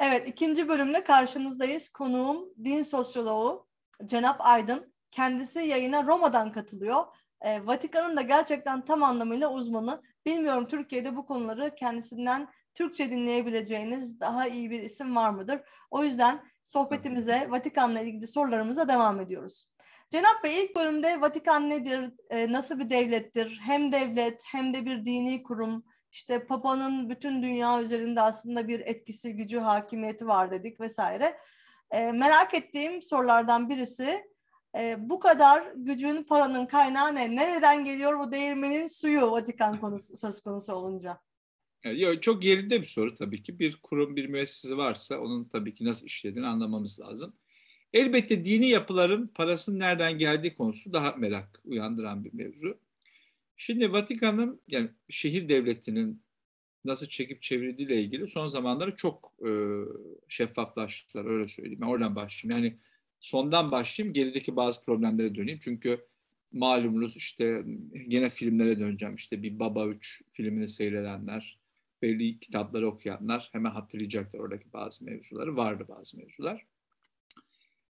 Evet, ikinci bölümle karşınızdayız. Konuğum din sosyoloğu Cenap Aydın. Kendisi yayına Roma'dan katılıyor. E, Vatikan'ın da gerçekten tam anlamıyla uzmanı. Bilmiyorum Türkiye'de bu konuları kendisinden Türkçe dinleyebileceğiniz daha iyi bir isim var mıdır? O yüzden sohbetimize, Vatikan'la ilgili sorularımıza devam ediyoruz. Cenap Bey ilk bölümde Vatikan nedir, e, nasıl bir devlettir? Hem devlet hem de bir dini kurum, işte Papa'nın bütün dünya üzerinde aslında bir etkisi, gücü, hakimiyeti var dedik vesaire. E, merak ettiğim sorulardan birisi e, bu kadar gücün, paranın kaynağı ne? Nereden geliyor bu değirmenin suyu Vatikan konusu, söz konusu olunca? Yo, çok yerinde bir soru tabii ki. Bir kurum, bir müessese varsa onun tabii ki nasıl işlediğini anlamamız lazım. Elbette dini yapıların parasının nereden geldiği konusu daha merak uyandıran bir mevzu. Şimdi Vatikan'ın yani şehir devletinin nasıl çekip çevirdiğiyle ilgili son zamanlarda çok e, şeffaflaştılar öyle söyleyeyim. Ben oradan başlayayım. Yani sondan başlayayım gerideki bazı problemlere döneyim. Çünkü malumunuz işte gene filmlere döneceğim. İşte bir Baba 3 filmini seyredenler, belli kitapları okuyanlar hemen hatırlayacaklar oradaki bazı mevzuları. Vardı bazı mevzular.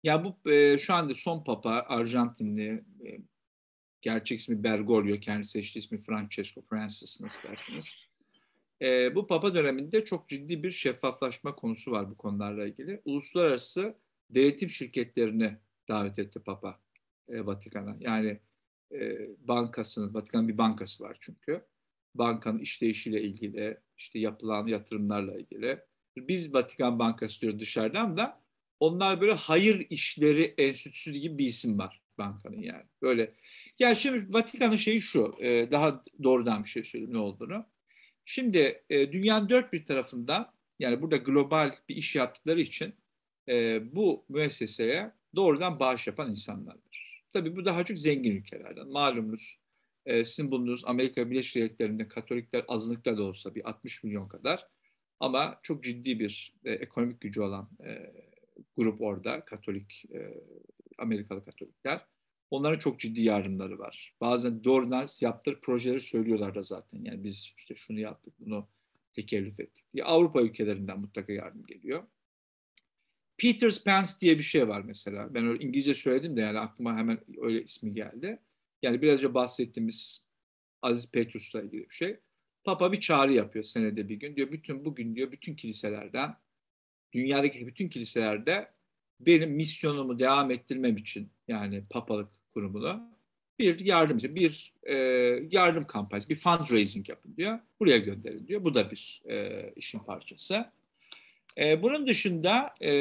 Ya bu e, şu anda son papa Arjantinli e, Gerçek ismi Bergoglio, kendi seçtiği ismi Francesco Francis nasıl dersiniz? E, bu Papa döneminde çok ciddi bir şeffaflaşma konusu var bu konularla ilgili. Uluslararası denetim şirketlerini davet etti Papa e, Vatikan'a. Yani e, bankasının, Vatikan bir bankası var çünkü. Bankanın işleyişiyle ilgili, işte yapılan yatırımlarla ilgili. Biz Vatikan Bankası diyoruz dışarıdan da onlar böyle hayır işleri enstitüsü gibi bir isim var bankanın yani. Böyle ya şimdi Vatikan'ın şeyi şu, e, daha doğrudan bir şey söyleyeyim ne olduğunu. Şimdi e, dünyanın dört bir tarafında, yani burada global bir iş yaptıkları için e, bu müesseseye doğrudan bağış yapan insanlardır. Tabii bu daha çok zengin ülkelerden. Malumunuz e, sizin bulunduğunuz Amerika Birleşik Devletleri'nde Katolikler azınlıkta da olsa bir 60 milyon kadar ama çok ciddi bir e, ekonomik gücü olan grup orada Katolik Amerikalı Katolikler. Onlara çok ciddi yardımları var. Bazen doğrudan yaptığı projeleri söylüyorlar da zaten. Yani biz işte şunu yaptık, bunu tekellüf ettik diye. Avrupa ülkelerinden mutlaka yardım geliyor. Peter's Pants diye bir şey var mesela. Ben öyle İngilizce söyledim de yani aklıma hemen öyle ismi geldi. Yani birazca bahsettiğimiz Aziz Petrus'la ilgili bir şey. Papa bir çağrı yapıyor senede bir gün. Diyor bütün bugün diyor bütün kiliselerden dünyadaki bütün kiliselerde benim misyonumu devam ettirmem için yani papalık grubuna bir yardımcı, bir e, yardım kampanyası, bir fundraising yapın diyor. Buraya gönderin diyor. Bu da bir e, işin parçası. E, bunun dışında e,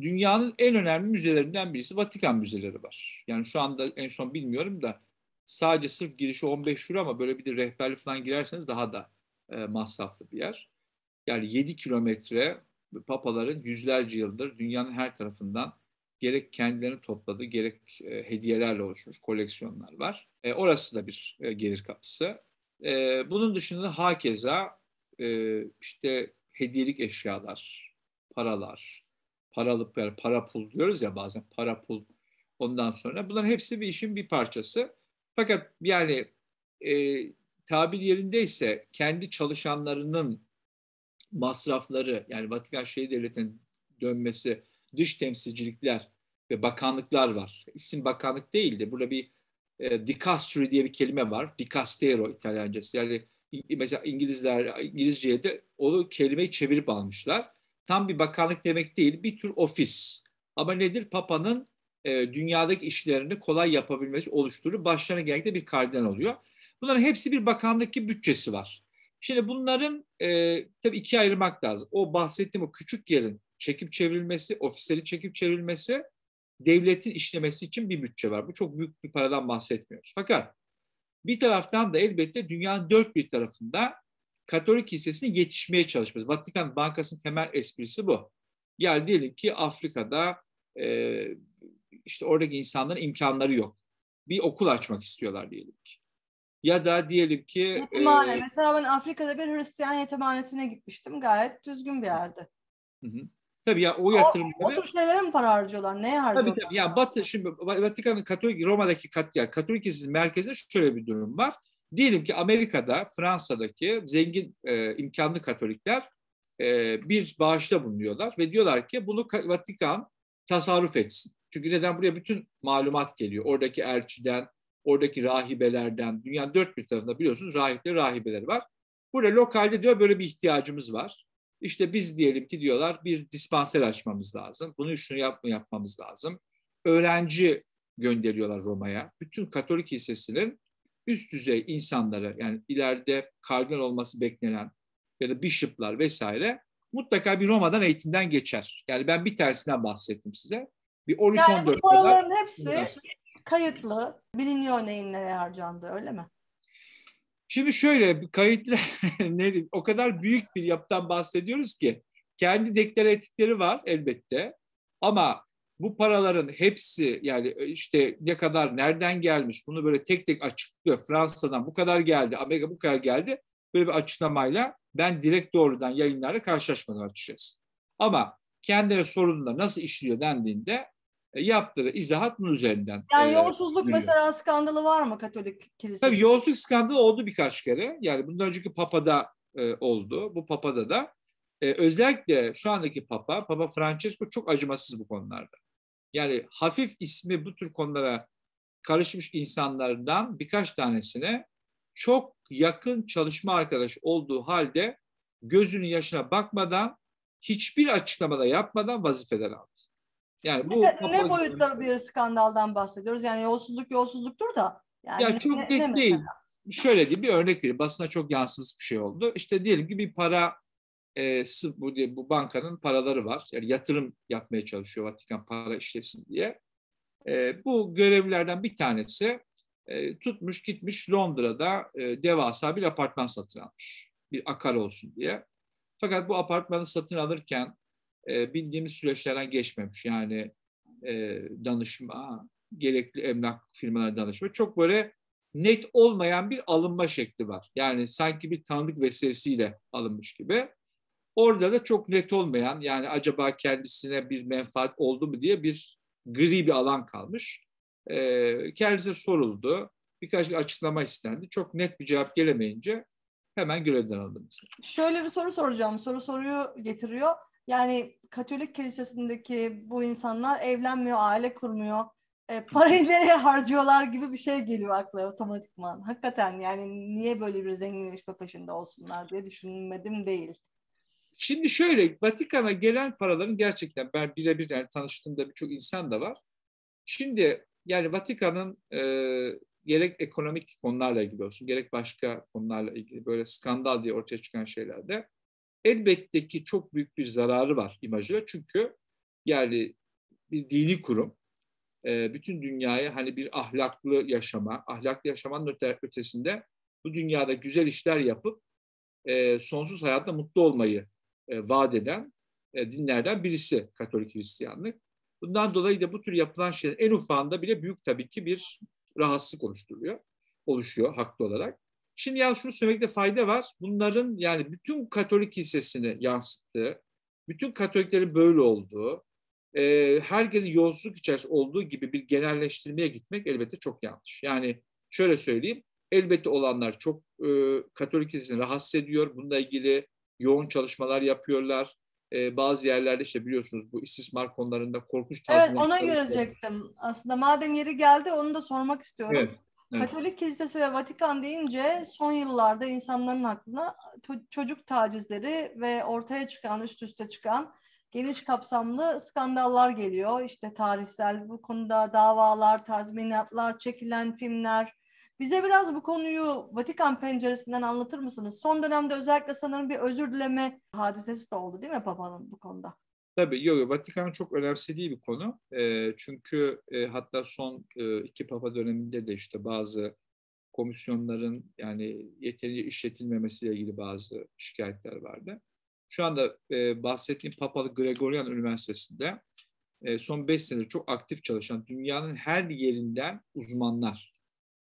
dünyanın en önemli müzelerinden birisi Vatikan müzeleri var. Yani şu anda en son bilmiyorum da sadece sırf girişi 15 lira ama böyle bir de rehberli falan girerseniz daha da e, masraflı bir yer. Yani 7 kilometre papaların yüzlerce yıldır dünyanın her tarafından gerek kendilerini topladı gerek e, hediyelerle oluşmuş koleksiyonlar var. E, orası da bir e, gelir kapısı. E, bunun dışında hakeza e, işte hediyelik eşyalar, paralar, paralı yani para pul diyoruz ya bazen para pul ondan sonra bunların hepsi bir işin bir parçası. Fakat yani e, tabir yerindeyse kendi çalışanlarının masrafları yani Vatikan Şehir Devleti'nin dönmesi dış temsilcilikler ve bakanlıklar var. İsim bakanlık değil de burada bir e, dikastri diye bir kelime var. Dicastero İtalyancası. Yani mesela İngilizler İngilizceye de onu kelimeyi çevirip almışlar. Tam bir bakanlık demek değil, bir tür ofis. Ama nedir? Papa'nın e, dünyadaki işlerini kolay yapabilmesi oluşturur. Başlarına genellikle bir kardinal oluyor. Bunların hepsi bir bakanlık gibi bütçesi var. Şimdi bunların e, tabii ikiye ayırmak lazım. O bahsettiğim o küçük yerin çekip çevrilmesi, ofislerin çekip çevrilmesi, devletin işlemesi için bir bütçe var. Bu çok büyük bir paradan bahsetmiyoruz. Fakat bir taraftan da elbette dünyanın dört bir tarafında Katolik kilisesinin yetişmeye çalışması. Vatikan Bankası'nın temel esprisi bu. Yani diyelim ki Afrika'da e, işte oradaki insanların imkanları yok. Bir okul açmak istiyorlar diyelim ki. Ya da diyelim ki... Yetimhane. E, Mesela ben Afrika'da bir Hristiyan yetimhanesine gitmiştim. Gayet düzgün bir yerde. Hı hı. Tabii ya o yatırımları... O, o tür şeylere mi para harcıyorlar? Neye harcıyorlar? Tabii tabii. Ya Batı, şimdi Vatikan'ın Katolik, Roma'daki Katolik, Katolik merkezinde şöyle bir durum var. Diyelim ki Amerika'da, Fransa'daki zengin e, imkanlı Katolikler e, bir bağışta bulunuyorlar ve diyorlar ki bunu Vatikan tasarruf etsin. Çünkü neden buraya bütün malumat geliyor. Oradaki elçiden, oradaki rahibelerden, dünyanın dört bir tarafında biliyorsunuz rahipler, rahibeler var. Burada lokalde diyor böyle bir ihtiyacımız var. İşte biz diyelim ki diyorlar bir dispanser açmamız lazım. Bunu şunu yap, yapmamız lazım. Öğrenci gönderiyorlar Roma'ya. Bütün Katolik Kilisesi'nin üst düzey insanları yani ileride kardinal olması beklenen ya da bishoplar vesaire mutlaka bir Roma'dan eğitimden geçer. Yani ben bir tersinden bahsettim size. Bir 13 yani bu kadar. hepsi kayıtlı, biliniyor neyinlere harcandı öyle mi? Şimdi şöyle kayıtlar o kadar büyük bir yapıdan bahsediyoruz ki kendi deklare ettikleri var elbette ama bu paraların hepsi yani e, işte ne kadar nereden gelmiş bunu böyle tek tek açıklıyor. Fransa'dan bu kadar geldi, Amerika bu kadar geldi. Böyle bir açıklamayla ben direkt doğrudan yayınlarla karşılaşmadım açıkçası. Ama kendine sorunla nasıl işliyor dendiğinde e, yaptığı izahat bunun üzerinden. Yani e, yolsuzluk dönüyor. mesela skandalı var mı Katolik kilisesi? Tabii yolsuzluk skandalı oldu birkaç kere. Yani bundan önceki papada e, oldu. Bu papada da e, özellikle şu andaki papa, Papa Francesco çok acımasız bu konularda. Yani hafif ismi bu tür konulara karışmış insanlardan birkaç tanesine çok yakın çalışma arkadaş olduğu halde gözünün yaşına bakmadan hiçbir açıklamada yapmadan vazifeden aldı. Yani e bu ne, ne boyutta bir skandaldan bahsediyoruz? Yani yolsuzluk yolsuzluktur da. Yani ya çok net ne değil. Mesela? Şöyle diye bir örnek vereyim. Basına çok yansımış bir şey oldu. İşte diyelim ki bir para e, bu, bu bankanın paraları var. Yani yatırım yapmaya çalışıyor Vatikan para işlesin diye. E, bu görevlilerden bir tanesi e, tutmuş gitmiş Londra'da e, devasa bir apartman satın almış. Bir akar olsun diye. Fakat bu apartmanı satın alırken e, bildiğimiz süreçlerden geçmemiş. Yani e, danışma, gerekli emlak firmalarına danışma çok böyle net olmayan bir alınma şekli var. Yani sanki bir tanıdık vesilesiyle alınmış gibi. Orada da çok net olmayan yani acaba kendisine bir menfaat oldu mu diye bir gri bir alan kalmış. E, kendisine soruldu. Birkaç açıklama istendi. Çok net bir cevap gelemeyince hemen görevden alındı. Şöyle bir soru soracağım. Soru soruyu getiriyor. Yani Katolik kilisesindeki bu insanlar evlenmiyor, aile kurmuyor. E, parayı nereye harcıyorlar gibi bir şey geliyor akla otomatikman. Hakikaten yani niye böyle bir zenginleşme peşinde olsunlar diye düşünmedim değil. Şimdi şöyle Vatikan'a gelen paraların gerçekten ben birebir yani tanıştığımda birçok insan da var. Şimdi yani Vatikan'ın e, gerek ekonomik konularla ilgili olsun gerek başka konularla ilgili böyle skandal diye ortaya çıkan şeylerde Elbette ki çok büyük bir zararı var imajına çünkü yani bir dini kurum e, bütün dünyaya hani bir ahlaklı yaşama, ahlaklı yaşamanın ötesinde bu dünyada güzel işler yapıp e, sonsuz hayatta mutlu olmayı e, vaat eden dinlerden birisi Katolik Hristiyanlık. Bundan dolayı da bu tür yapılan şeyler en ufağında bile büyük tabii ki bir rahatsızlık oluşturuyor, oluşuyor haklı olarak. Şimdi yalnız şunu söylemekte fayda var. Bunların yani bütün Katolik kilisesini yansıttığı, bütün Katoliklerin böyle olduğu, e, herkesin yolsuzluk içerisinde olduğu gibi bir genelleştirmeye gitmek elbette çok yanlış. Yani şöyle söyleyeyim, elbette olanlar çok e, Katolik kilisesini rahatsız ediyor. Bununla ilgili yoğun çalışmalar yapıyorlar. E, bazı yerlerde işte biliyorsunuz bu istismar konularında korkunç Evet ona görecektim. Aslında madem yeri geldi onu da sormak istiyorum. Evet. Katolik Kilisesi ve Vatikan deyince son yıllarda insanların aklına çocuk tacizleri ve ortaya çıkan, üst üste çıkan geniş kapsamlı skandallar geliyor. İşte tarihsel bu konuda davalar, tazminatlar, çekilen filmler. Bize biraz bu konuyu Vatikan penceresinden anlatır mısınız? Son dönemde özellikle sanırım bir özür dileme hadisesi de oldu değil mi Papa'nın bu konuda? Tabii yok Vatikan'ın çok önemsediği bir konu. E, çünkü e, hatta son e, iki papa döneminde de işte bazı komisyonların yani yeterince işletilmemesiyle ilgili bazı şikayetler vardı. Şu anda e, bahsettiğim Papalı Gregorian Üniversitesi'nde e, son 5 senedir çok aktif çalışan dünyanın her yerinden uzmanlar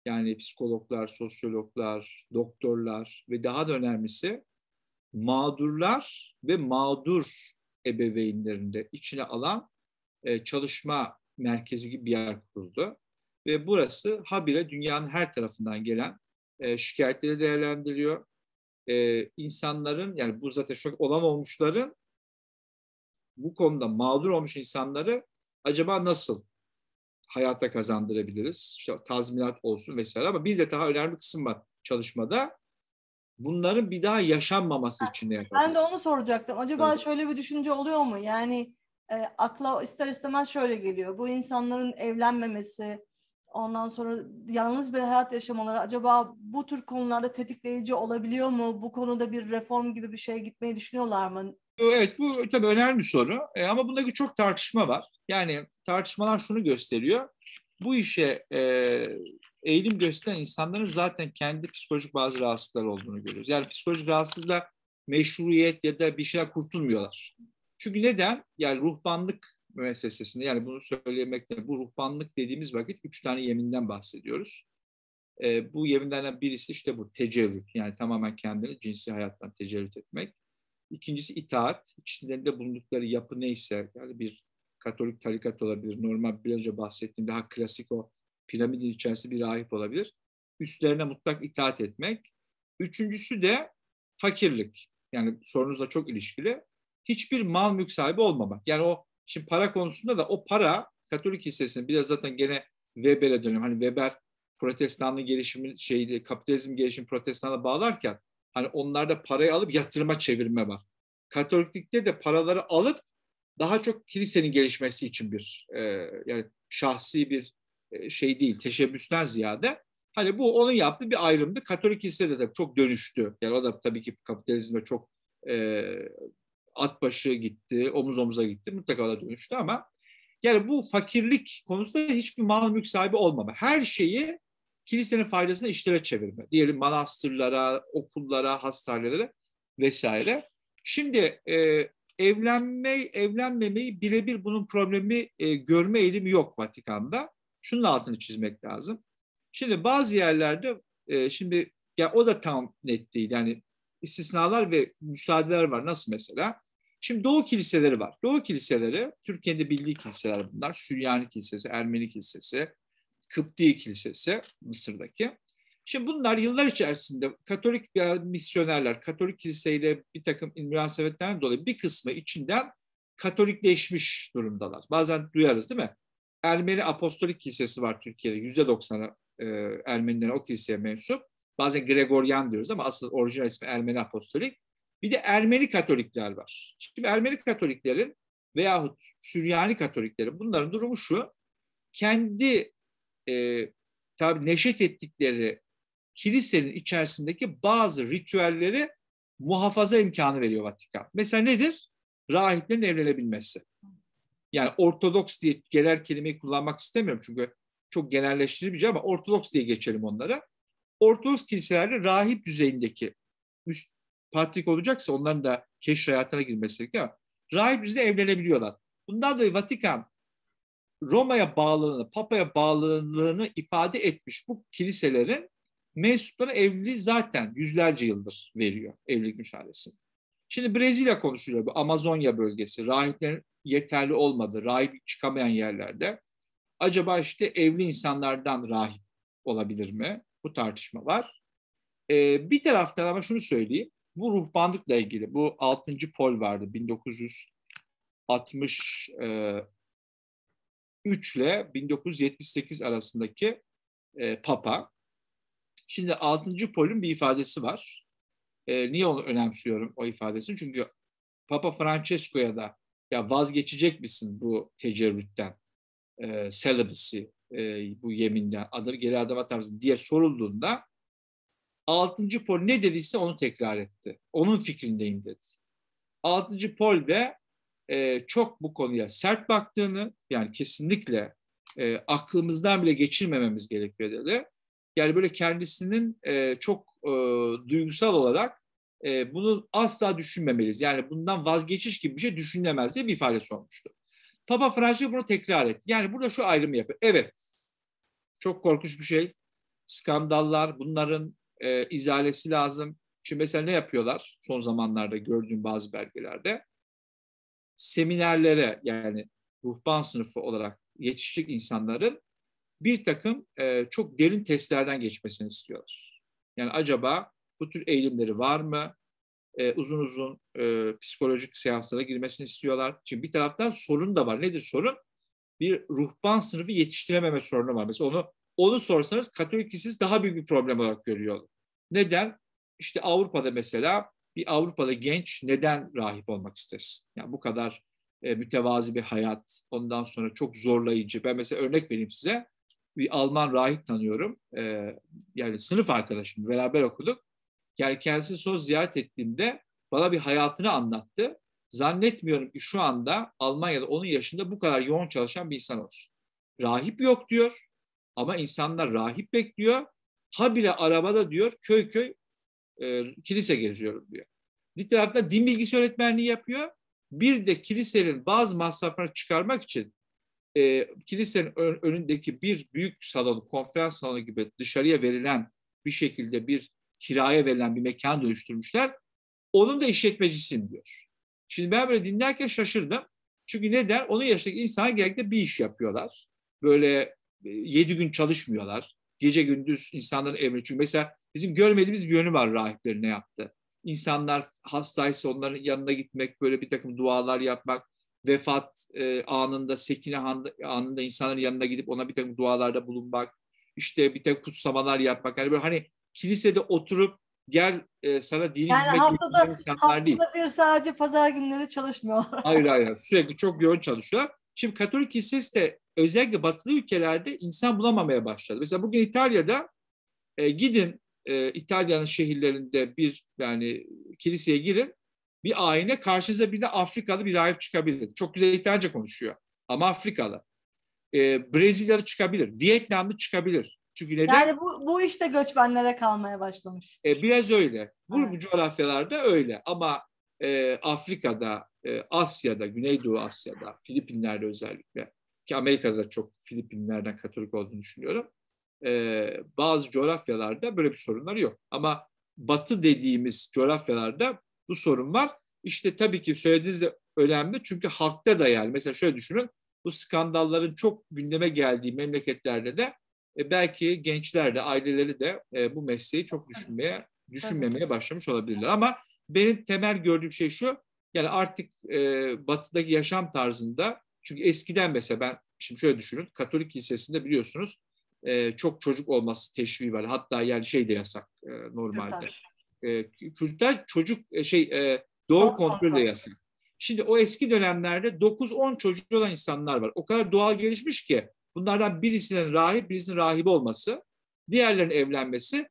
yani psikologlar, sosyologlar, doktorlar ve daha da önemlisi mağdurlar ve mağdur ebeveynlerinde içine alan e, çalışma merkezi gibi bir yer kuruldu. Ve burası habire dünyanın her tarafından gelen e, şikayetleri değerlendiriyor. E, insanların yani bu zaten çok olan olmuşların bu konuda mağdur olmuş insanları acaba nasıl hayatta kazandırabiliriz? İşte tazminat olsun vesaire ama bir de daha önemli kısım var çalışmada bunların bir daha yaşanmaması için ne yapabiliriz? Ben de onu soracaktım. Acaba evet. şöyle bir düşünce oluyor mu? Yani e, akla ister istemez şöyle geliyor. Bu insanların evlenmemesi, ondan sonra yalnız bir hayat yaşamaları acaba bu tür konularda tetikleyici olabiliyor mu? Bu konuda bir reform gibi bir şey gitmeyi düşünüyorlar mı? Evet bu tabii önemli soru e, ama bundaki çok tartışma var. Yani tartışmalar şunu gösteriyor. Bu işe e, eğilim gösteren insanların zaten kendi psikolojik bazı rahatsızlıklar olduğunu görüyoruz. Yani psikolojik rahatsızlıkla meşruiyet ya da bir şeyler kurtulmuyorlar. Çünkü neden? Yani ruhbanlık müessesesinde yani bunu söylemekte bu ruhbanlık dediğimiz vakit üç tane yeminden bahsediyoruz. E, bu yeminlerden birisi işte bu tecerrüt yani tamamen kendini cinsi hayattan tecerrüt etmek. İkincisi itaat. İçlerinde bulundukları yapı neyse yani bir Katolik tarikat olabilir. Normal biraz önce bahsettiğimde daha klasik o piramidin içerisinde bir rahip olabilir. Üstlerine mutlak itaat etmek. Üçüncüsü de fakirlik. Yani sorunuzla çok ilişkili. Hiçbir mal mülk sahibi olmamak. Yani o şimdi para konusunda da o para Katolik hissesinin biraz zaten gene Weber'e dönem. Hani Weber protestanlı gelişimi şeyi kapitalizm gelişimi protestanla bağlarken hani onlarda parayı alıp yatırıma çevirme var. Katoliklikte de paraları alıp daha çok kilisenin gelişmesi için bir e, yani şahsi bir e, şey değil, teşebbüsten ziyade hani bu onun yaptığı bir ayrımdı. Katolik kilise de çok dönüştü. Yani o da tabii ki kapitalizme çok e, at başı gitti, omuz omuza gitti. Mutlaka da dönüştü ama yani bu fakirlik konusunda hiçbir mal mülk sahibi olmama. Her şeyi kilisenin faydasına işlere çevirme. Diyelim manastırlara, okullara, hastanelere vesaire. Şimdi e, evlenme, evlenmemeyi birebir bunun problemi e, görme eğilimi yok Vatikan'da şunun altını çizmek lazım. Şimdi bazı yerlerde e, şimdi ya o da tam net değil. Yani istisnalar ve müsaadeler var. Nasıl mesela? Şimdi Doğu kiliseleri var. Doğu kiliseleri Türkiye'de bildiği kiliseler bunlar. Süryani kilisesi, Ermeni kilisesi, Kıpti kilisesi Mısır'daki. Şimdi bunlar yıllar içerisinde Katolik misyonerler, Katolik kiliseyle bir takım münasebetlerden dolayı bir kısmı içinden Katolikleşmiş durumdalar. Bazen duyarız değil mi? Ermeni Apostolik Kilisesi var Türkiye'de. Yüzde doksanı e, Ermeniler o kiliseye mensup. Bazen Gregorian diyoruz ama asıl orijinal ismi Ermeni Apostolik. Bir de Ermeni Katolikler var. Şimdi Ermeni Katoliklerin veyahut Süryani Katoliklerin bunların durumu şu. Kendi e, tabi neşet ettikleri kilisenin içerisindeki bazı ritüelleri muhafaza imkanı veriyor Vatikan. Mesela nedir? Rahiplerin evlenebilmesi yani ortodoks diye genel kelimeyi kullanmak istemiyorum çünkü çok genelleştirici şey ama ortodoks diye geçelim onlara. Ortodoks kiliselerde rahip düzeyindeki üst patrik olacaksa onların da keş hayatına girmesi gerekiyor rahip düzeyinde evlenebiliyorlar. Bundan dolayı Vatikan Roma'ya bağlılığını, Papa'ya bağlılığını ifade etmiş bu kiliselerin mensupları evliliği zaten yüzlerce yıldır veriyor evlilik müsaadesini. Şimdi Brezilya konuşuluyor bu Amazonya bölgesi. Rahiplerin yeterli olmadı. Rahip çıkamayan yerlerde. Acaba işte evli insanlardan rahip olabilir mi? Bu tartışma var. Ee, bir taraftan ama şunu söyleyeyim. Bu ruhbanlıkla ilgili bu 6. pol vardı 1963 ile 1978 arasındaki e, Papa. Şimdi 6. polün bir ifadesi var. E, niye onu önemsiyorum o ifadesini? Çünkü Papa Francesco'ya da ya vazgeçecek misin bu tecerrütten, e, celibacy, e, bu yeminden, adım, geri adım atarsın diye sorulduğunda altıncı Pol ne dediyse onu tekrar etti. Onun fikrindeyim dedi. Altıncı Pol de e, çok bu konuya sert baktığını yani kesinlikle e, aklımızdan bile geçirmememiz gerekiyor dedi. Yani böyle kendisinin e, çok e, duygusal olarak e, bunu asla düşünmemeliyiz. Yani bundan vazgeçiş gibi bir şey düşünülemez diye bir ifade sormuştu. Papa Francis bunu tekrar etti. Yani burada şu ayrımı yapıyor. Evet, çok korkunç bir şey. Skandallar, bunların e, izalesi lazım. Şimdi mesela ne yapıyorlar son zamanlarda gördüğüm bazı belgelerde? Seminerlere yani ruhban sınıfı olarak yetişecek insanların bir takım e, çok derin testlerden geçmesini istiyorlar. Yani acaba bu tür eğilimleri var mı? E, uzun uzun e, psikolojik seanslara girmesini istiyorlar. Şimdi bir taraftan sorun da var. Nedir sorun? Bir ruhban sınıfı yetiştirememe sorunu var. Mesela onu onu sorsanız Katolikisiz daha büyük bir problem olarak görüyor. Neden? İşte Avrupa'da mesela bir Avrupalı genç neden rahip olmak istesin? Yani bu kadar e, mütevazi bir hayat, ondan sonra çok zorlayıcı. Ben mesela örnek vereyim size. Bir Alman rahip tanıyorum. E, yani sınıf arkadaşım, beraber okuduk. Kerkensin son ziyaret ettiğimde bana bir hayatını anlattı. Zannetmiyorum ki şu anda Almanya'da onun yaşında bu kadar yoğun çalışan bir insan olsun. Rahip yok diyor ama insanlar rahip bekliyor. Ha bile arabada diyor köy köy e, kilise geziyorum diyor. Literatürde din bilgisi öğretmenliği yapıyor. Bir de kilisenin bazı masraflarını çıkarmak için e, kilisenin önündeki bir büyük salonu, konferans salonu gibi dışarıya verilen bir şekilde bir kiraya verilen bir mekan dönüştürmüşler. Onun da işletmecisin diyor. Şimdi ben böyle dinlerken şaşırdım. Çünkü neden? Onun yaşındaki insan genellikle bir iş yapıyorlar. Böyle e, yedi gün çalışmıyorlar. Gece gündüz insanların evine. Çünkü mesela bizim görmediğimiz bir yönü var rahiplerin ne yaptı. İnsanlar hastaysa onların yanına gitmek, böyle bir takım dualar yapmak, vefat e, anında, sekine anında insanların yanına gidip ona bir takım dualarda bulunmak, işte bir takım kutsamalar yapmak. Yani böyle hani kilisede oturup gel e, sana dini yani hizmet haftada, haftada değil. bir sadece pazar günleri çalışmıyorlar. Hayır hayır sürekli çok yoğun çalışıyorlar. Şimdi Katolik kilisesi de özellikle batılı ülkelerde insan bulamamaya başladı. Mesela bugün İtalya'da e, gidin e, İtalya'nın şehirlerinde bir yani kiliseye girin bir ayine karşınıza bir de Afrikalı bir rahip çıkabilir. Çok güzel İtalyanca konuşuyor ama Afrikalı. E, Brezilyalı çıkabilir, Vietnamlı çıkabilir. Çünkü neden? Yani bu, bu işte göçmenlere kalmaya başlamış. E, biraz öyle. Bu, evet. bu coğrafyalarda öyle ama e, Afrika'da, e, Asya'da, Güneydoğu Asya'da, Filipinler'de özellikle ki Amerika'da çok Filipinlerden Katolik olduğunu düşünüyorum. E, bazı coğrafyalarda böyle bir sorunları yok. Ama Batı dediğimiz coğrafyalarda bu sorun var. İşte tabii ki söylediğiniz de önemli çünkü halkta da yani mesela şöyle düşünün bu skandalların çok gündeme geldiği memleketlerde de e, belki gençler de aileleri de e, bu mesleği çok düşünmeye düşünmemeye başlamış olabilirler. Ama benim temel gördüğüm şey şu yani artık e, batıdaki yaşam tarzında çünkü eskiden mesela ben şimdi şöyle düşünün Katolik kilisesinde biliyorsunuz e, çok çocuk olması teşviği var. Hatta yani şey de yasak e, normalde. E, çocuk e, şey e, doğum kontrolü de yasak. Şimdi o eski dönemlerde 9-10 çocuk olan insanlar var. O kadar doğal gelişmiş ki Bunlardan birisinin rahip, birisinin rahibe olması, diğerlerinin evlenmesi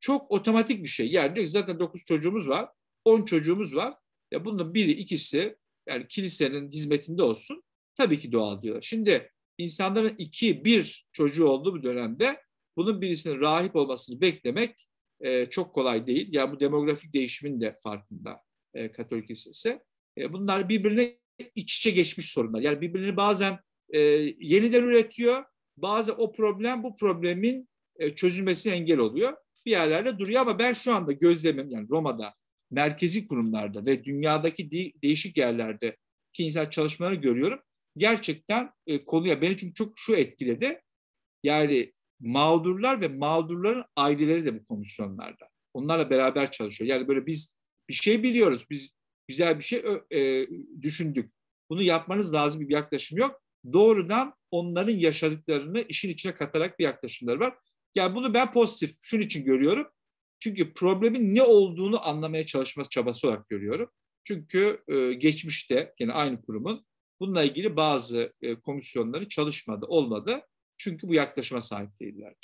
çok otomatik bir şey. Yani zaten dokuz çocuğumuz var, on çocuğumuz var. Ya bunun biri, ikisi yani kilisenin hizmetinde olsun. Tabii ki doğal diyor. Şimdi insanların iki, bir çocuğu olduğu bir dönemde bunun birisinin rahip olmasını beklemek e, çok kolay değil. Yani bu demografik değişimin de farkında e, Katolik Kilisesi. E, bunlar birbirine iç içe geçmiş sorunlar. Yani birbirini bazen e, yeniden üretiyor. Bazı o problem bu problemin e, çözülmesine engel oluyor. Bir yerlerde duruyor ama ben şu anda gözlemim yani Roma'da merkezi kurumlarda ve dünyadaki de, değişik yerlerde kişisel çalışmaları görüyorum. Gerçekten e, konuya beni çünkü çok şu etkiledi. Yani mağdurlar ve mağdurların aileleri de bu komisyonlarda. Onlarla beraber çalışıyor. Yani böyle biz bir şey biliyoruz. Biz güzel bir şey e, düşündük. Bunu yapmanız lazım bir yaklaşım yok doğrudan onların yaşadıklarını işin içine katarak bir yaklaşımları var. Yani bunu ben pozitif şunun için görüyorum. Çünkü problemin ne olduğunu anlamaya çalışması çabası olarak görüyorum. Çünkü e, geçmişte yine aynı kurumun bununla ilgili bazı e, komisyonları çalışmadı, olmadı. Çünkü bu yaklaşıma sahip değiller.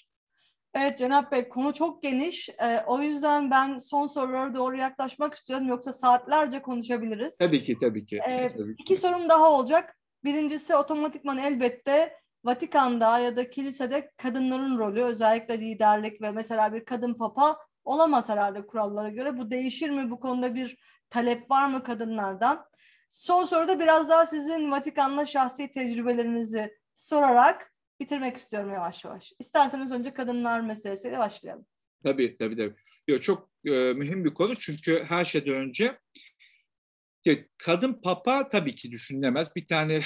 Evet Cenap Bey konu çok geniş. E, o yüzden ben son sorulara doğru yaklaşmak istiyorum. Yoksa saatlerce konuşabiliriz. Tabii ki tabii ki. E, tabii ki. sorum daha olacak. Birincisi otomatikman elbette Vatikan'da ya da kilisede kadınların rolü özellikle liderlik ve mesela bir kadın papa olamaz herhalde kurallara göre. Bu değişir mi? Bu konuda bir talep var mı kadınlardan? Son soruda biraz daha sizin Vatikan'la şahsi tecrübelerinizi sorarak bitirmek istiyorum yavaş yavaş. İsterseniz önce kadınlar meselesiyle başlayalım. Tabii tabii tabii. Yo, çok e, mühim bir konu çünkü her şeyden önce kadın papa tabii ki düşünülemez. Bir tane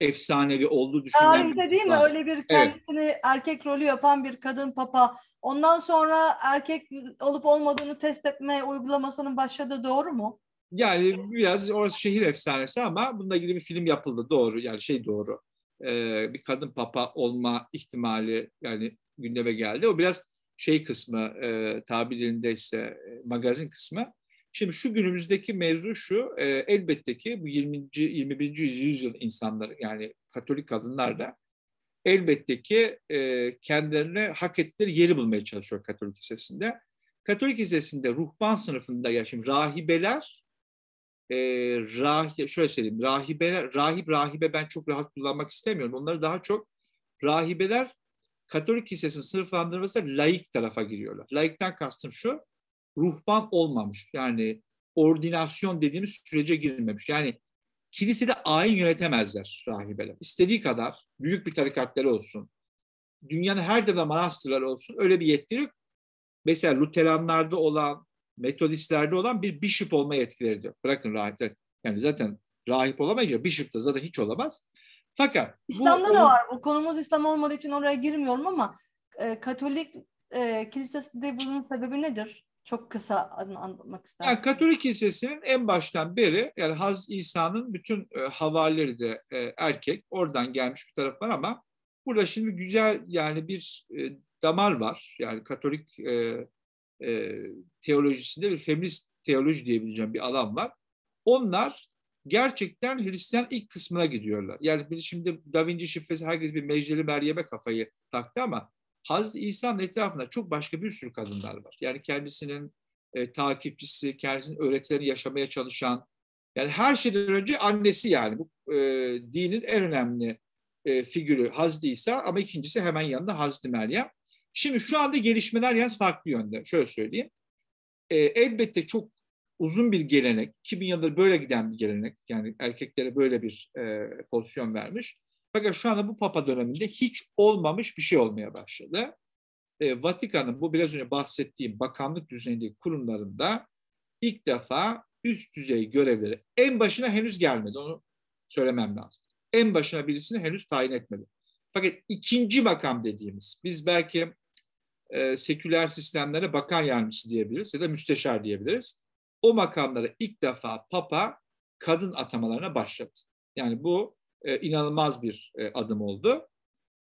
efsanevi oldu düşünülen. Tarihte değil mi öyle bir kendisini evet. erkek rolü yapan bir kadın papa. Ondan sonra erkek olup olmadığını test etme uygulamasının başladığı doğru mu? Yani biraz orası şehir efsanesi ama bununla ilgili bir film yapıldı doğru yani şey doğru. Ee, bir kadın papa olma ihtimali yani gündeme geldi. O biraz şey kısmı e, tabirinde ise e, magazin kısmı Şimdi şu günümüzdeki mevzu şu, e, elbette ki bu 20. 21. yüzyıl insanları yani Katolik kadınlar da elbette ki e, kendilerine hak ettikleri yeri bulmaya çalışıyor Katolik Lisesi'nde. Katolik Lisesi'nde ruhban sınıfında ya şimdi rahibeler e, rah şöyle söyleyeyim rahibeler rahip rahibe ben çok rahat kullanmak istemiyorum. Onları daha çok rahibeler Katolik Lisesi'nin sınıflandırması laik tarafa giriyorlar. Laikten kastım şu ruhban olmamış. Yani ordinasyon dediğimiz sürece girilmemiş. Yani kilisede ayin yönetemezler rahibeler. İstediği kadar büyük bir tarikatları olsun, dünyanın her yerinde manastırları olsun öyle bir yetkileri yok. Mesela Luteranlarda olan, Metodistlerde olan bir bishop olma yetkileri diyor. Bırakın rahipler. Yani zaten rahip olamayınca bishop da zaten hiç olamaz. Fakat İslam'da bu, da var. Bu konumuz İslam olmadığı için oraya girmiyorum ama e, Katolik e, kilisesinde bunun sebebi nedir? çok kısa anlatmak istersen. Yani Katolik Kilisesi'nin en baştan beri yani Haz İsa'nın bütün e, havarileri de e, erkek. Oradan gelmiş bir taraf var ama burada şimdi güzel yani bir e, damar var. Yani Katolik e, e, teolojisinde bir feminist teoloji diyebileceğim bir alan var. Onlar gerçekten Hristiyan ilk kısmına gidiyorlar. Yani şimdi Da Vinci şifresi herkes bir Mecneli Meryem'e kafayı taktı ama Hazreti İsa'nın etrafında çok başka bir sürü kadınlar var. Yani kendisinin e, takipçisi, kendisinin öğretilerini yaşamaya çalışan, yani her şeyden önce annesi yani bu e, dinin en önemli e, figürü Hazreti İsa ama ikincisi hemen yanında Hazreti Meryem. Şimdi şu anda gelişmeler yalnız farklı yönde. Şöyle söyleyeyim. E, elbette çok uzun bir gelenek, 2000 yıldır böyle giden bir gelenek. Yani erkeklere böyle bir e, pozisyon vermiş. Fakat şu anda bu papa döneminde hiç olmamış bir şey olmaya başladı. E, Vatikan'ın bu biraz önce bahsettiğim bakanlık düzeyindeki kurumlarında ilk defa üst düzey görevleri en başına henüz gelmedi. Onu söylemem lazım. En başına birisini henüz tayin etmedi. Fakat ikinci makam dediğimiz, biz belki e, seküler sistemlere bakan yardımcısı diyebiliriz ya da müsteşar diyebiliriz. O makamlara ilk defa Papa kadın atamalarına başladı. Yani bu e, inanılmaz bir e, adım oldu.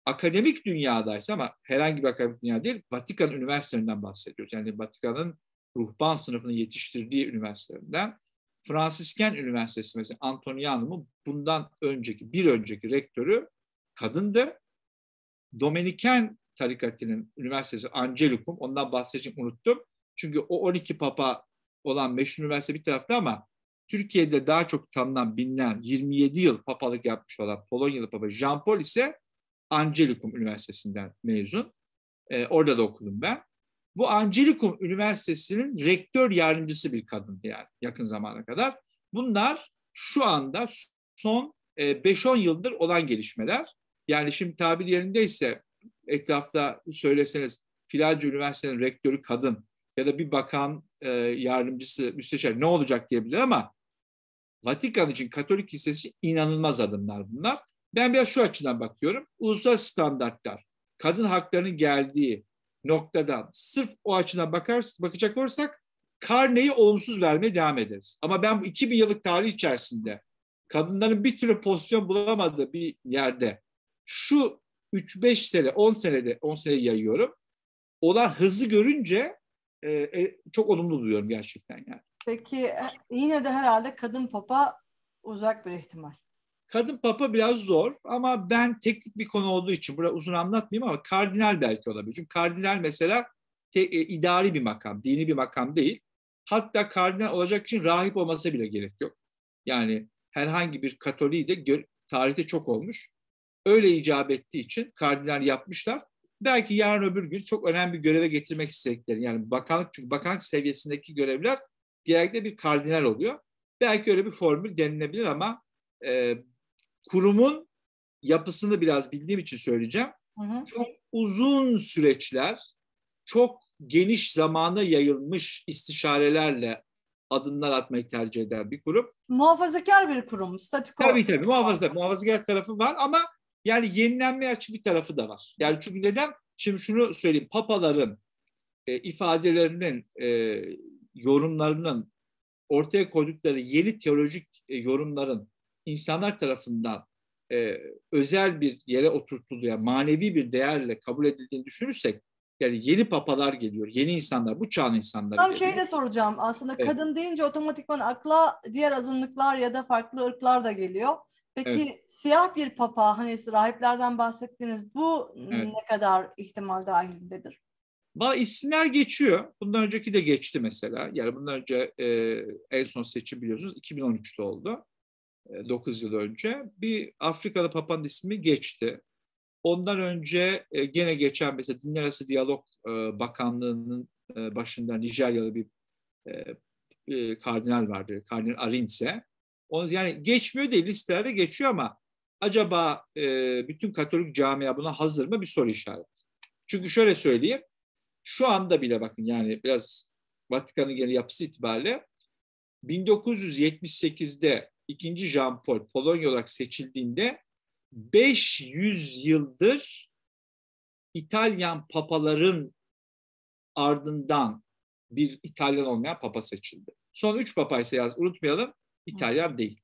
Akademik dünyadaysa ama herhangi bir akademik dünya değil, Vatikan üniversitelerinden bahsediyoruz. Yani Vatikan'ın ruhban sınıfını yetiştirdiği üniversitelerinden. Fransisken Üniversitesi mesela Antonianum'un bundan önceki, bir önceki rektörü kadındı. Dominiken tarikatının üniversitesi Angelicum, ondan bahsedeceğim unuttum. Çünkü o 12 papa olan meşhur üniversite bir tarafta ama Türkiye'de daha çok tanınan, bilinen 27 yıl papalık yapmış olan Polonyalı Papa Jean Paul ise Angelikum Üniversitesi'nden mezun. E, orada da okudum ben. Bu Angelikum Üniversitesi'nin rektör yardımcısı bir kadın yani yakın zamana kadar. Bunlar şu anda son 5-10 e, yıldır olan gelişmeler. Yani şimdi tabir yerindeyse etrafta söyleseniz filanca üniversitenin rektörü kadın ya da bir bakan e, yardımcısı, müsteşar ne olacak diyebilir ama Vatikan için Katolik Kilisesi inanılmaz adımlar bunlar. Ben biraz şu açıdan bakıyorum. Uluslararası standartlar, kadın haklarının geldiği noktadan sırf o açıdan bakar, bakacak olursak karneyi olumsuz vermeye devam ederiz. Ama ben bu 2000 yıllık tarih içerisinde kadınların bir türlü pozisyon bulamadığı bir yerde şu 3-5 sene, 10 senede, 10 sene yayıyorum. Olan hızı görünce e, e, çok olumlu duyuyorum gerçekten yani. Peki e, yine de herhalde kadın papa uzak bir ihtimal. Kadın papa biraz zor ama ben teknik bir konu olduğu için burada uzun anlatmayayım ama kardinal belki olabilir. Çünkü kardinal mesela te, e, idari bir makam, dini bir makam değil. Hatta kardinal olacak için rahip olması bile gerek yok. Yani herhangi bir katoliği de gör, tarihte çok olmuş. Öyle icap ettiği için kardinal yapmışlar. Belki yarın öbür gün çok önemli bir göreve getirmek istedikleri yani bakanlık çünkü bakanlık seviyesindeki görevler genellikle bir kardinal oluyor. Belki öyle bir formül denilebilir ama e, kurumun yapısını biraz bildiğim için söyleyeceğim. Hı hı. Çok uzun süreçler, çok geniş zamana yayılmış istişarelerle adımlar atmayı tercih eden bir kurum. Muhafazakar bir kurum, statiko. Tabii tabii muhafazakar, muhafazakar tarafı var ama yani yenilenmeye açık bir tarafı da var. Yani çünkü neden? Şimdi şunu söyleyeyim, papaların e, ifadelerinin e, yorumlarının ortaya koydukları yeni teolojik e, yorumların insanlar tarafından e, özel bir yere oturtuluya, manevi bir değerle kabul edildiğini düşünürsek yani yeni papalar geliyor, yeni insanlar, bu çağın insanları Tam geliyor. şey de soracağım aslında evet. kadın deyince otomatikman akla diğer azınlıklar ya da farklı ırklar da geliyor. Peki evet. siyah bir papa hani rahiplerden bahsettiğiniz bu evet. ne kadar ihtimal dahilindedir? Valla isimler geçiyor. Bundan önceki de geçti mesela. Yani bundan önce e, en son seçim biliyorsunuz 2013'te oldu. E, 9 yıl önce. Bir Afrikalı papanın ismi geçti. Ondan önce e, gene geçen mesela Dinler Arası Diyalog e, Bakanlığı'nın e, başında Nijeryalı bir e, e, kardinal vardı. Kardinal Arinse. Onu, yani geçmiyor değil listelerde geçiyor ama acaba e, bütün Katolik camia buna hazır mı bir soru işareti. Çünkü şöyle söyleyeyim şu anda bile bakın yani biraz Vatikan'ın geri yapısı itibariyle 1978'de 2. Jean Paul Polonya olarak seçildiğinde 500 yıldır İtalyan papaların ardından bir İtalyan olmayan papa seçildi. Son üç papa ise yaz unutmayalım İtalyan değil.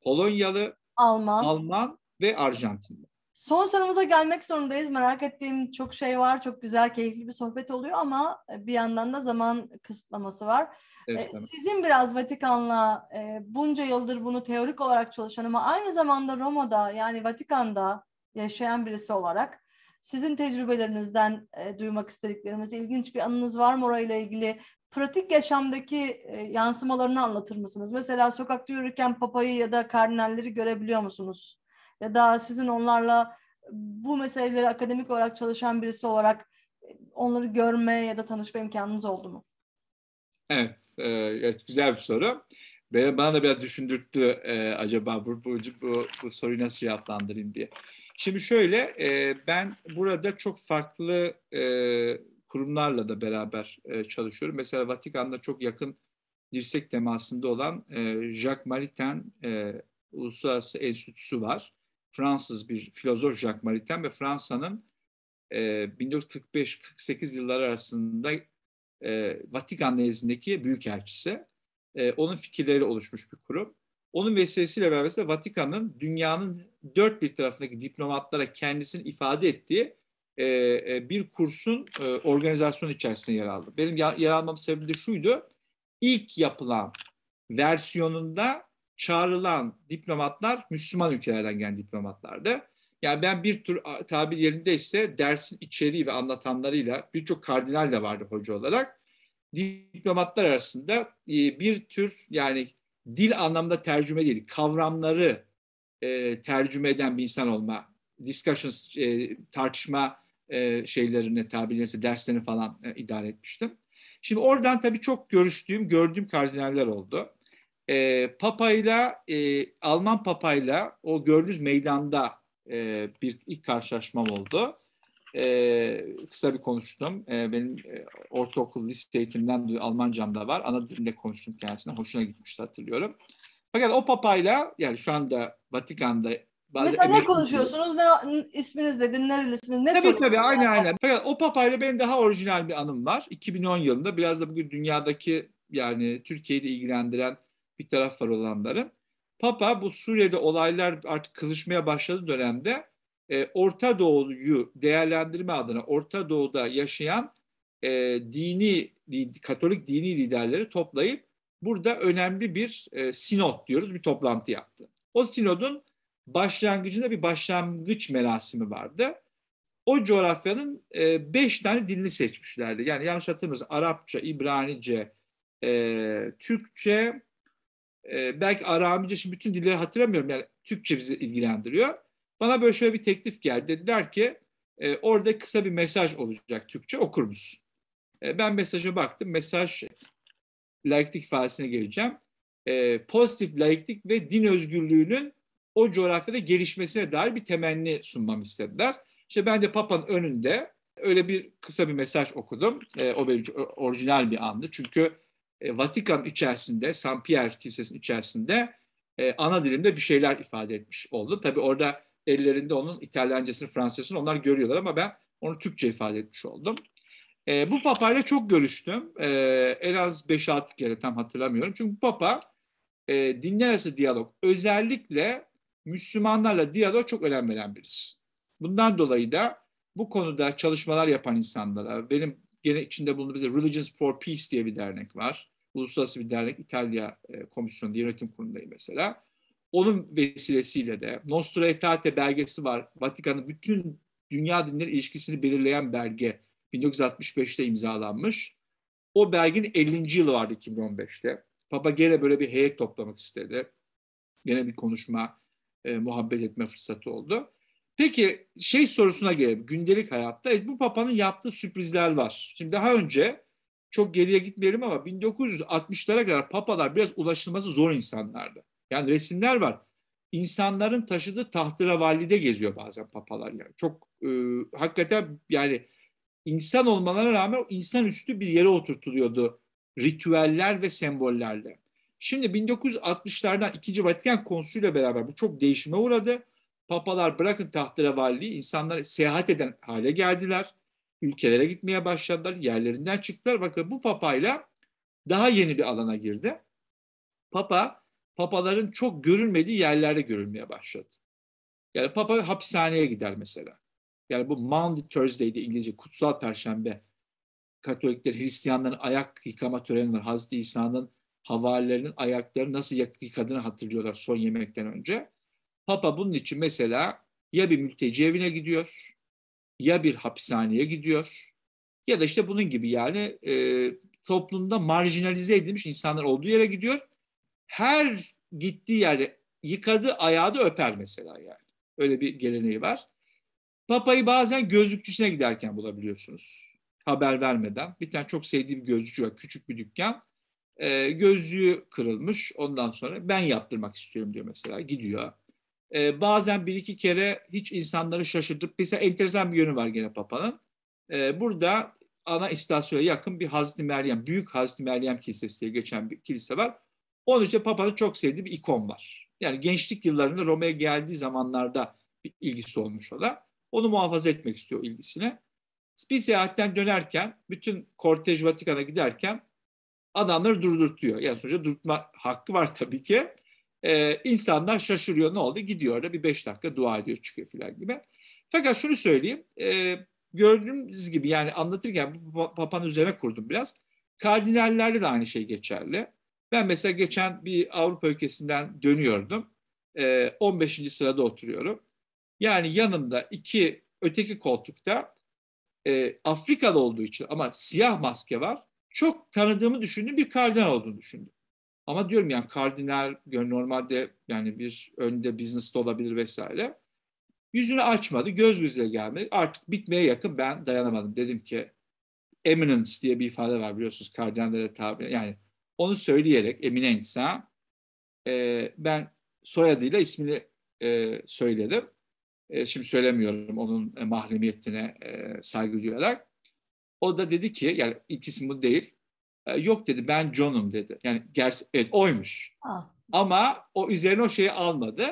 Polonyalı, Alman, Alman ve Arjantinli. Son sorumuza gelmek zorundayız. Merak ettiğim çok şey var. Çok güzel, keyifli bir sohbet oluyor ama e, bir yandan da zaman kısıtlaması var. Evet, e, Sizin biraz Vatikan'la e, bunca yıldır bunu teorik olarak çalışan ama aynı zamanda Roma'da yani Vatikan'da yaşayan birisi olarak sizin tecrübelerinizden duymak istediklerimiz ilginç bir anınız var mı orayla ilgili? Pratik yaşamdaki yansımalarını anlatır mısınız? Mesela sokakta yürürken papayı ya da kardinalleri görebiliyor musunuz? ya da sizin onlarla bu meseleleri akademik olarak çalışan birisi olarak e, onları görme ya da tanışma imkanınız oldu mu? Evet, e, güzel bir soru. Beni, bana da biraz düşündürttü e, acaba bu, bu, bu, bu soruyu nasıl cevaplandırayım diye. Şimdi şöyle, e, ben burada çok farklı e, kurumlarla da beraber e, çalışıyorum. Mesela Vatikan'da çok yakın dirsek temasında olan e, Jacques Maritain e, Uluslararası Enstitüsü var. Fransız bir filozof Jacques Maritain ve Fransa'nın e, 1945-48 yılları arasında e, Vatikan nezdindeki büyükelçisi. E, onun fikirleriyle oluşmuş bir kurum. Onun vesilesiyle beraber Vatikan'ın dünyanın dört bir tarafındaki diplomatlara kendisini ifade ettiği e, e, bir kursun e, organizasyon içerisinde yer aldı. Benim yer almam sebebi de şuydu. İlk yapılan versiyonunda çağrılan diplomatlar Müslüman ülkelerden gelen diplomatlardı. Yani ben bir tür tabir yerindeyse dersin içeriği ve anlatanlarıyla birçok kardinal de vardı hoca olarak. Diplomatlar arasında e, bir tür yani dil anlamda tercüme değil, kavramları e, tercüme eden bir insan olma, discussions, e, tartışma e, şeylerine tabirlerse derslerini falan e, idare etmiştim. Şimdi oradan tabii çok görüştüğüm, gördüğüm kardinaller oldu e, Papa'yla e, Alman Papa'yla o gördüğünüz meydanda e, bir ilk karşılaşmam oldu. E, kısa bir konuştum. E, benim e, ortaokul lise eğitimden Almancam da var. Ana dilimle konuştum kendisine. Hoşuna gitmişti hatırlıyorum. Fakat o papayla yani şu anda Vatikan'da bazı Mesela ne konuşuyorsunuz? Ne isminiz dedin, nerelisiniz? Ne tabii tabii aynen aynen. Fakat o papayla benim daha orijinal bir anım var. 2010 yılında biraz da bugün dünyadaki yani Türkiye'yi de ilgilendiren bir taraf var olanların. Papa bu Suriye'de olaylar artık kızışmaya başladığı dönemde e, Orta Doğu'yu değerlendirme adına Orta Doğu'da yaşayan e, dini Katolik dini liderleri toplayıp burada önemli bir e, sinot diyoruz bir toplantı yaptı. O sinodun başlangıcında bir başlangıç merasimi vardı. O coğrafyanın e, beş tane dilini seçmişlerdi. Yani yanlış hatırlamıyorsam Arapça, İbranice, e, Türkçe, e, belki Aramice şimdi bütün dilleri hatırlamıyorum yani Türkçe bizi ilgilendiriyor. Bana böyle şöyle bir teklif geldi. Dediler ki e, orada kısa bir mesaj olacak Türkçe okur musun? E, ben mesaja baktım. Mesaj laiklik ifadesine geleceğim. E, pozitif laiklik ve din özgürlüğünün o coğrafyada gelişmesine dair bir temenni sunmam istediler. İşte ben de Papa'nın önünde öyle bir kısa bir mesaj okudum. E, o benim orijinal bir andı. Çünkü e, Vatikan içerisinde, San Pierre Kilisesi'nin içerisinde e, ana dilimde bir şeyler ifade etmiş oldum. Tabii orada ellerinde onun İtalyancasını, Fransızcasını onlar görüyorlar ama ben onu Türkçe ifade etmiş oldum. E, bu papayla çok görüştüm. E, en az 5-6 kere tam hatırlamıyorum. Çünkü bu papa e, dinler arası diyalog özellikle Müslümanlarla diyalog çok önem veren birisi. Bundan dolayı da bu konuda çalışmalar yapan insanlara, benim gene içinde bulunduğu bulunduğumuz Religions for Peace diye bir dernek var. Uluslararası bir dernek İtalya e, Komisyonu yönetim kurulundayım mesela. Onun vesilesiyle de Nostra Aetate belgesi var. Vatikan'ın bütün dünya dinleri ilişkisini belirleyen belge 1965'te imzalanmış. O belgenin 50. yılı vardı 2015'te. Papa gene böyle bir heyet toplamak istedi. Gene bir konuşma, e, muhabbet etme fırsatı oldu. Peki şey sorusuna gelelim gündelik hayatta. E, bu papanın yaptığı sürprizler var. Şimdi daha önce çok geriye gitmeyelim ama 1960'lara kadar papalar biraz ulaşılması zor insanlardı. Yani resimler var. İnsanların taşıdığı valide geziyor bazen papalar yani. Çok e, hakikaten yani insan olmalarına rağmen insanüstü bir yere oturtuluyordu ritüeller ve sembollerle. Şimdi 1960'lardan 2. Vatikan Konsülü'yle beraber bu çok değişime uğradı. Papalar bırakın tahterevalliği, insanlar seyahat eden hale geldiler. Ülkelere gitmeye başladılar, yerlerinden çıktılar. Bakın bu papayla daha yeni bir alana girdi. Papa, papaların çok görülmediği yerlerde görülmeye başladı. Yani papa hapishaneye gider mesela. Yani bu Monday Thursday Thursday'de İngilizce kutsal perşembe Katolikler, Hristiyanların ayak yıkama töreni var. Hazreti İsa'nın havarilerinin ayakları nasıl yıkadığını hatırlıyorlar son yemekten önce. Papa bunun için mesela ya bir mülteci evine gidiyor, ya bir hapishaneye gidiyor ya da işte bunun gibi yani e, toplumda marjinalize edilmiş insanlar olduğu yere gidiyor. Her gittiği yerde yıkadı ayağı da öper mesela yani. Öyle bir geleneği var. Papayı bazen gözlükçüsüne giderken bulabiliyorsunuz. Haber vermeden. Bir tane çok sevdiğim bir gözlükçü var. Küçük bir dükkan. E, gözlüğü kırılmış. Ondan sonra ben yaptırmak istiyorum diyor mesela. Gidiyor. E, bazen bir iki kere hiç insanları şaşırtıp bize enteresan bir yönü var gene Papa'nın. E, burada ana istasyona yakın bir Hazreti Meryem, Büyük Hazreti Meryem Kilisesi diye geçen bir kilise var. Onun için Papa'nın çok sevdiği bir ikon var. Yani gençlik yıllarında Roma'ya geldiği zamanlarda bir ilgisi olmuş ola. Onu muhafaza etmek istiyor ilgisine. Bir seyahatten dönerken, bütün kortej Vatikan'a giderken adamları durdurtuyor. Yani sonuçta durdurma hakkı var tabii ki. Ee, insanlar şaşırıyor ne oldu gidiyor orada bir beş dakika dua ediyor çıkıyor filan gibi. Fakat şunu söyleyeyim e, gördüğünüz gibi yani anlatırken papanın üzerine kurdum biraz. Kardinallerde de aynı şey geçerli. Ben mesela geçen bir Avrupa ülkesinden dönüyordum. E, 15. sırada oturuyorum. Yani yanımda iki öteki koltukta e, Afrikalı olduğu için ama siyah maske var. Çok tanıdığımı düşündüm bir kardinal olduğunu düşündüm. Ama diyorum yani kardinal normalde yani bir önde business de olabilir vesaire. Yüzünü açmadı, göz göze gelmedi. Artık bitmeye yakın ben dayanamadım. Dedim ki eminence diye bir ifade var biliyorsunuz kardinallere tabi. Yani onu söyleyerek eminence e, ben soyadıyla ismini e, söyledim. E, şimdi söylemiyorum onun e, mahremiyetine e, saygı duyarak. O da dedi ki yani ilk ismi bu değil. E, yok dedi ben John'um dedi. Yani ger- evet oymuş. Aa. Ah. Ama o üzerine o şeyi almadı.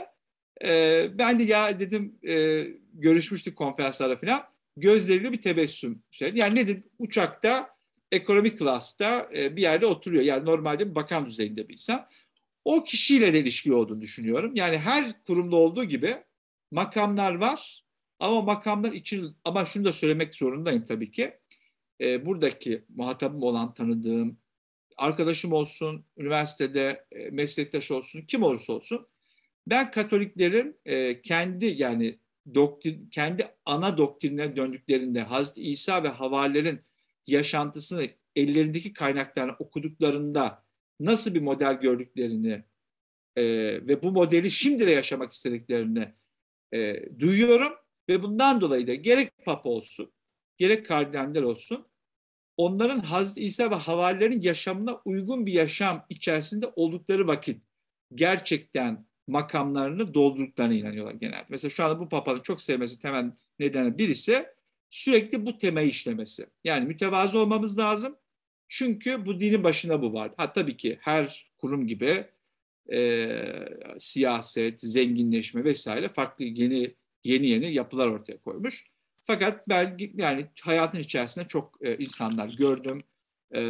E, ben de ya dedim e, görüşmüştük konferanslarda falan. Gözleriyle bir tebessüm. Şey. Yani nedir? uçakta ekonomik klasta e, bir yerde oturuyor. Yani normalde bir bakan düzeyinde bir insan. O kişiyle de ilişki olduğunu düşünüyorum. Yani her kurumda olduğu gibi makamlar var. Ama makamlar için ama şunu da söylemek zorundayım tabii ki e, buradaki muhatabım olan tanıdığım arkadaşım olsun, üniversitede e, meslektaş olsun, kim olursa olsun ben Katoliklerin e, kendi yani doktrin, kendi ana doktrinine döndüklerinde Hazreti İsa ve havarilerin yaşantısını ellerindeki kaynaklarını okuduklarında nasıl bir model gördüklerini e, ve bu modeli şimdi de yaşamak istediklerini e, duyuyorum ve bundan dolayı da gerek Papa olsun, gerek kardinaller olsun onların Hazreti İsa ve havarilerin yaşamına uygun bir yaşam içerisinde oldukları vakit gerçekten makamlarını doldurduklarına inanıyorlar genelde. Mesela şu anda bu papanın çok sevmesi temel nedeni birisi sürekli bu temayı işlemesi. Yani mütevazı olmamız lazım. Çünkü bu dinin başında bu var. Ha tabii ki her kurum gibi e, siyaset, zenginleşme vesaire farklı yeni yeni yeni yapılar ortaya koymuş. Fakat ben yani hayatın içerisinde çok e, insanlar gördüm. E,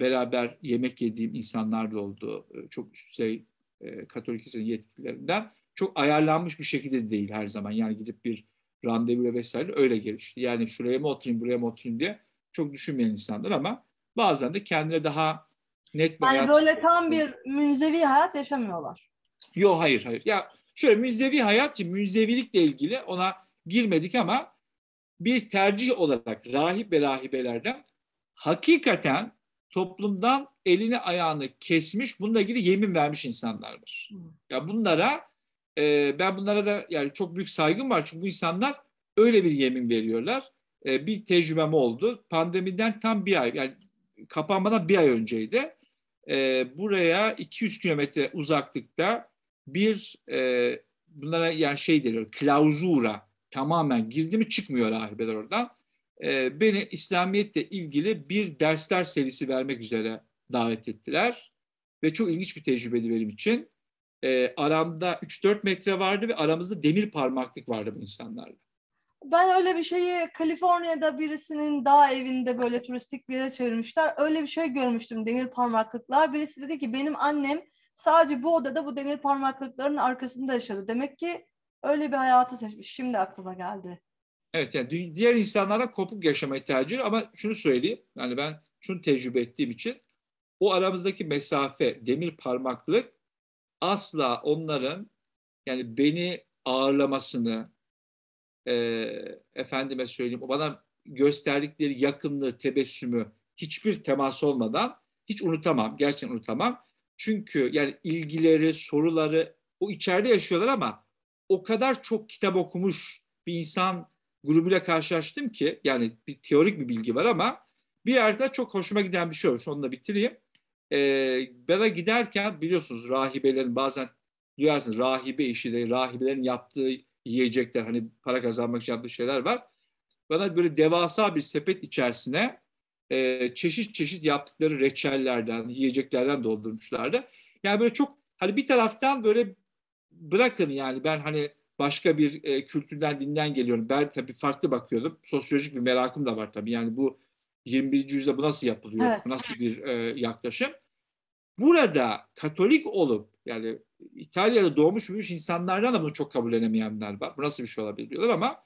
beraber yemek yediğim insanlar da oldu. E, çok üst düzey e, Katolikisinin yetkililerinden. Çok ayarlanmış bir şekilde değil her zaman. Yani gidip bir randevuyla vesaire öyle gelişti. Yani şuraya mı oturayım, buraya mı oturayım diye çok düşünmeyen insanlar ama bazen de kendine daha net bir yani hayat... böyle tam bir münzevi hayat yaşamıyorlar. Yok hayır hayır. Ya şöyle münzevi hayat, münzevilikle ilgili ona girmedik ama bir tercih olarak rahip ve rahibelerden hakikaten toplumdan elini ayağını kesmiş, bununla ilgili yemin vermiş insanlardır. Ya bunlara e, ben bunlara da yani çok büyük saygım var çünkü bu insanlar öyle bir yemin veriyorlar. E, bir tecrübem oldu. Pandemiden tam bir ay yani kapanmadan bir ay önceydi. E, buraya 200 kilometre uzaklıkta bir e, bunlara yani şey deniyor klauzura tamamen girdi mi çıkmıyor rahibeler oradan. E, beni İslamiyet'le ilgili bir dersler serisi vermek üzere davet ettiler. Ve çok ilginç bir tecrübeydi benim için. E, aramda 3-4 metre vardı ve aramızda demir parmaklık vardı bu insanlarla. Ben öyle bir şeyi Kaliforniya'da birisinin dağ evinde böyle turistik bir yere çevirmişler. Öyle bir şey görmüştüm demir parmaklıklar. Birisi dedi ki benim annem sadece bu odada bu demir parmaklıkların arkasında yaşadı. Demek ki Öyle bir hayatı seçmiş. Şimdi aklıma geldi. Evet yani diğer insanlara kopuk yaşamayı tercih ediyor ama şunu söyleyeyim. Yani ben şunu tecrübe ettiğim için o aramızdaki mesafe, demir parmaklık asla onların yani beni ağırlamasını e, efendime söyleyeyim bana gösterdikleri yakınlığı, tebessümü hiçbir temas olmadan hiç unutamam. Gerçekten unutamam. Çünkü yani ilgileri, soruları o içeride yaşıyorlar ama o kadar çok kitap okumuş bir insan grubuyla karşılaştım ki yani bir teorik bir bilgi var ama bir yerde çok hoşuma giden bir şey olmuş. Onu da bitireyim. Ee, Bela giderken biliyorsunuz rahibelerin bazen duyarsınız rahibe işi de rahibelerin yaptığı yiyecekler hani para kazanmak için yaptığı şeyler var. Bana böyle devasa bir sepet içerisine e, çeşit çeşit yaptıkları reçellerden, yiyeceklerden doldurmuşlardı. Yani böyle çok hani bir taraftan böyle bırakın yani ben hani başka bir e, kültürden dinden geliyorum. Ben tabii farklı bakıyordum. Sosyolojik bir merakım da var tabii. Yani bu 21. yüzyılda bu nasıl yapılıyor? Evet. nasıl bir e, yaklaşım? Burada Katolik olup yani İtalya'da doğmuş büyümüş insanlardan da bunu çok kabul edemeyenler var. Bu nasıl bir şey olabilir diyorlar ama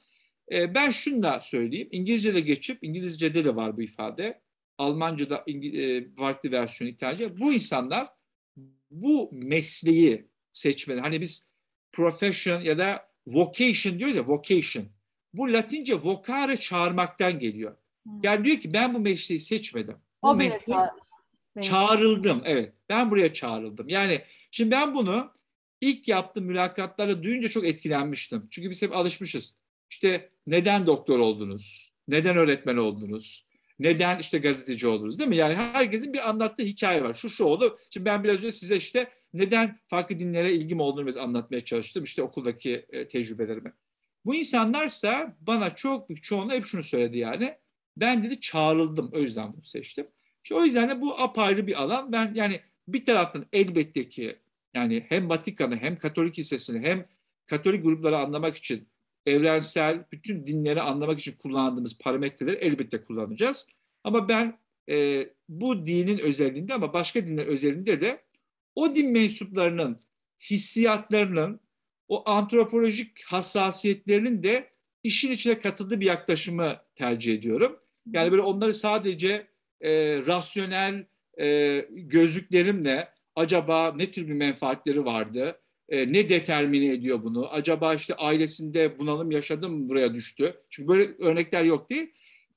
e, ben şunu da söyleyeyim. İngilizce'de geçip İngilizce'de de var bu ifade. Almanca'da İngil- e, farklı versiyon İtalya. Bu insanlar bu mesleği seçmeleri. Hani biz profession ya da vocation diyoruz ya vocation. Bu Latince vocare çağırmaktan geliyor. Hmm. Yani diyor ki ben bu mesleği seçmedim. Bu o mesleği çağrıldım. Evet ben buraya çağrıldım. Yani şimdi ben bunu ilk yaptığım mülakatlarda duyunca çok etkilenmiştim. Çünkü biz hep alışmışız. İşte neden doktor oldunuz? Neden öğretmen oldunuz? Neden işte gazeteci oldunuz değil mi? Yani herkesin bir anlattığı hikaye var. Şu şu oldu. Şimdi ben biraz önce size işte neden farklı dinlere ilgim olduğunu mesela anlatmaya çalıştım. İşte okuldaki e, tecrübelerimi. Bu insanlarsa bana çok büyük çoğunluğu hep şunu söyledi yani. Ben dedi çağrıldım. O yüzden bunu seçtim. İşte o yüzden de bu apayrı bir alan. Ben yani bir taraftan elbette ki yani hem Vatikan'ı hem Katolik Lisesi'ni hem Katolik grupları anlamak için evrensel bütün dinleri anlamak için kullandığımız parametreleri elbette kullanacağız. Ama ben e, bu dinin özelliğinde ama başka dinler özelliğinde de o din mensuplarının hissiyatlarının, o antropolojik hassasiyetlerinin de işin içine katıldığı bir yaklaşımı tercih ediyorum. Yani böyle onları sadece e, rasyonel e, gözlüklerimle acaba ne tür bir menfaatleri vardı, e, ne determine ediyor bunu, acaba işte ailesinde bunalım yaşadı mı buraya düştü. Çünkü böyle örnekler yok değil.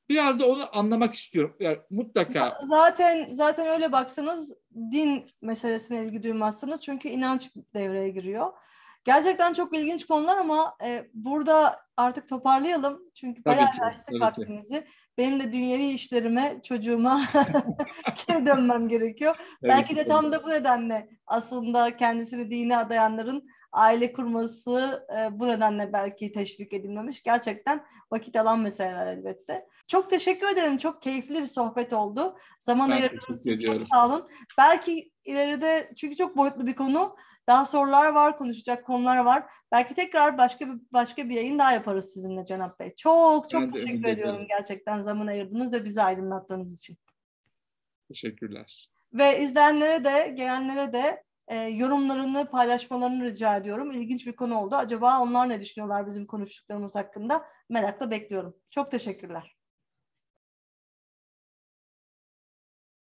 Biraz da onu anlamak istiyorum. Yani mutlaka. Zaten zaten öyle baksanız din meselesine ilgi duymazsınız çünkü inanç devreye giriyor. Gerçekten çok ilginç konular ama e, burada artık toparlayalım. Çünkü tabii bayağı ki, açtık vaktimizi. Benim de dünyevi işlerime, çocuğuma geri dönmem gerekiyor. Evet, Belki de tam da bu nedenle aslında kendisini dine adayanların aile kurması e, bu nedenle belki teşvik edilmemiş. Gerçekten vakit alan meseleler elbette. Çok teşekkür ederim. Çok keyifli bir sohbet oldu. Zaman ayırdığınız için çok sağ olun. Belki ileride çünkü çok boyutlu bir konu. Daha sorular var, konuşacak konular var. Belki tekrar başka bir başka bir yayın daha yaparız sizinle Cenap Bey. Çok çok ben teşekkür ediyorum ederim. gerçekten zaman ayırdığınız ve bizi aydınlattığınız için. Teşekkürler. Ve izleyenlere de, gelenlere de e, yorumlarını, paylaşmalarını rica ediyorum. İlginç bir konu oldu. Acaba onlar ne düşünüyorlar bizim konuştuklarımız hakkında? Merakla bekliyorum. Çok teşekkürler.